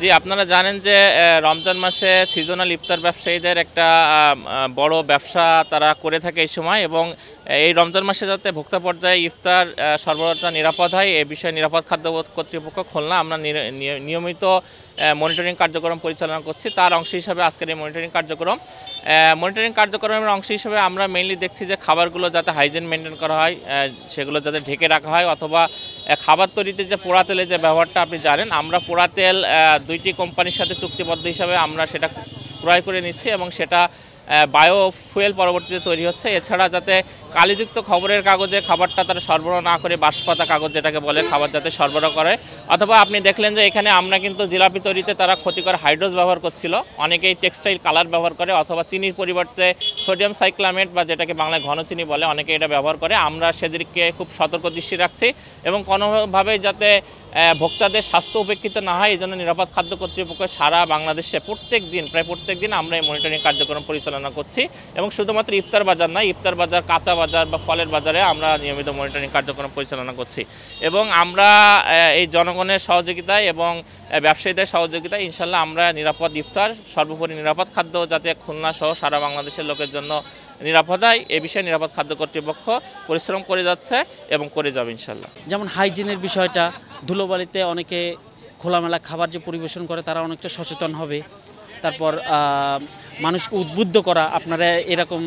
জি আপনারা জানেন যে রমজান মাসে সিজনাল ইফতার ব্যবসায়ীদের একটা বড় ব্যবসা তারা করে থাকে এই সময় এবং এই রমজান মাসে যাতে ভোক্তা পর্যায়ে ইফতার সর্বদা নিরাপদ হয় এ বিষয়ে নিরাপদ খাদ্য কর্তৃপক্ষ খুলনা আমরা নিয়মিত মনিটরিং কার্যক্রম পরিচালনা করছি তার অংশ হিসাবে আজকের এই মনিটরিং কার্যক্রম মনিটরিং কার্যক্রমের অংশ হিসাবে আমরা মেইনলি দেখছি যে খাবারগুলো যাতে হাইজিন মেনটেন করা হয় সেগুলো যাতে ঢেকে রাখা হয় অথবা খাবার তৈরিতে যে পোড়া তেলের যে ব্যবহারটা আপনি জানেন আমরা পোড়া তেল দুইটি কোম্পানির সাথে চুক্তিবদ্ধ হিসাবে আমরা সেটা ক্রয় করে নিচ্ছি এবং সেটা বায়োফুয়েল পরবর্তীতে তৈরি হচ্ছে এছাড়া যাতে কালিযুক্ত খবরের কাগজে খাবারটা তারা সরবরাহ না করে বাঁশপাতা কাগজ যেটাকে বলে খাবার যাতে সরবরাহ করে অথবা আপনি দেখলেন যে এখানে আমরা কিন্তু জিলাপি তৈরিতে তারা ক্ষতিকর হাইড্রোজ ব্যবহার করছিল অনেকেই টেক্সটাইল কালার ব্যবহার করে অথবা চিনির পরিবর্তে সোডিয়াম সাইক্লামেট বা যেটাকে বাংলায় ঘনচিনি বলে অনেকে এটা ব্যবহার করে আমরা সেদিকে খুব সতর্ক দৃষ্টি রাখছি এবং কোনোভাবেই যাতে ভোক্তাদের স্বাস্থ্য উপেক্ষিত না হয় এই জন্য নিরাপদ খাদ্য কর্তৃপক্ষ সারা বাংলাদেশে প্রত্যেক দিন প্রায় প্রত্যেক দিন আমরা এই মনিটরিং কার্যক্রম পরিচালনা পরিচালনা করছি এবং শুধুমাত্র ইফতার বাজার নয় ইফতার বাজার কাঁচা বাজার বা ফলের বাজারে আমরা নিয়মিত মনিটরিং কার্যক্রম পরিচালনা করছি এবং আমরা এই জনগণের সহযোগিতায় এবং ব্যবসায়ীদের সহযোগিতায় ইনশাল্লাহ আমরা নিরাপদ ইফতার সর্বোপরি নিরাপদ খাদ্য যাতে খুলনা সহ সারা বাংলাদেশের লোকের জন্য নিরাপদায় এ বিষয়ে নিরাপদ খাদ্য কর্তৃপক্ষ পরিশ্রম করে যাচ্ছে এবং করে যাবে ইনশাল্লাহ যেমন হাইজিনের বিষয়টা ধুলোবালিতে অনেকে খোলামেলা খাবার যে পরিবেশন করে তারা অনেকটা সচেতন হবে তারপর মানুষকে উদ্বুদ্ধ করা আপনারা এরকম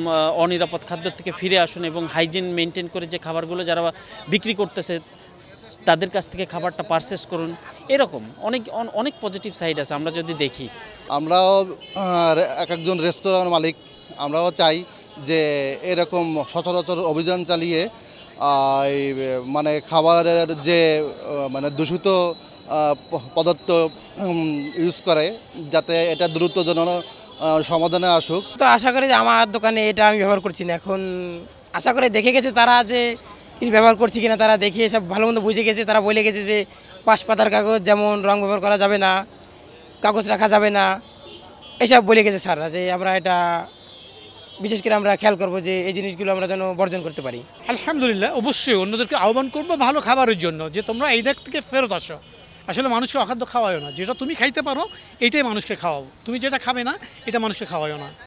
অনিরাপদ খাদ্য থেকে ফিরে আসুন এবং হাইজিন মেনটেন করে যে খাবারগুলো যারা বিক্রি করতেছে তাদের কাছ থেকে খাবারটা পারচেস করুন এরকম অনেক অনেক পজিটিভ সাইড আছে আমরা যদি দেখি আমরাও এক একজন রেস্তোরাঁর মালিক আমরাও চাই যে এরকম সচরাচর অভিযান চালিয়ে মানে খাবারের যে মানে দূষিত পদার্থ ইউজ করে যাতে এটা দ্রুত যেন সমাধানে আসুক তো আশা করি যে আমার দোকানে এটা আমি ব্যবহার করছি না এখন আশা করে দেখে গেছে তারা যে কিছু ব্যবহার করছি কিনা তারা দেখে সব ভালো মন্দ বুঝে গেছে তারা বলে গেছে যে পাশ পাতার কাগজ যেমন রং ব্যবহার করা যাবে না কাগজ রাখা যাবে না এসব বলে গেছে স্যাররা যে আমরা এটা বিশেষ করে আমরা খেয়াল করবো যে এই জিনিসগুলো আমরা যেন বর্জন করতে পারি আলহামদুলিল্লাহ অবশ্যই অন্যদেরকে আহ্বান করবো ভালো খাবারের জন্য যে তোমরা এই দিক থেকে ফেরত আসো আসলে মানুষকে অখাদ্য খাওয়ায় না যেটা তুমি খাইতে পারো এটাই মানুষকে খাওয়াও তুমি যেটা খাবে না এটা মানুষকে খাওয়ায়ও না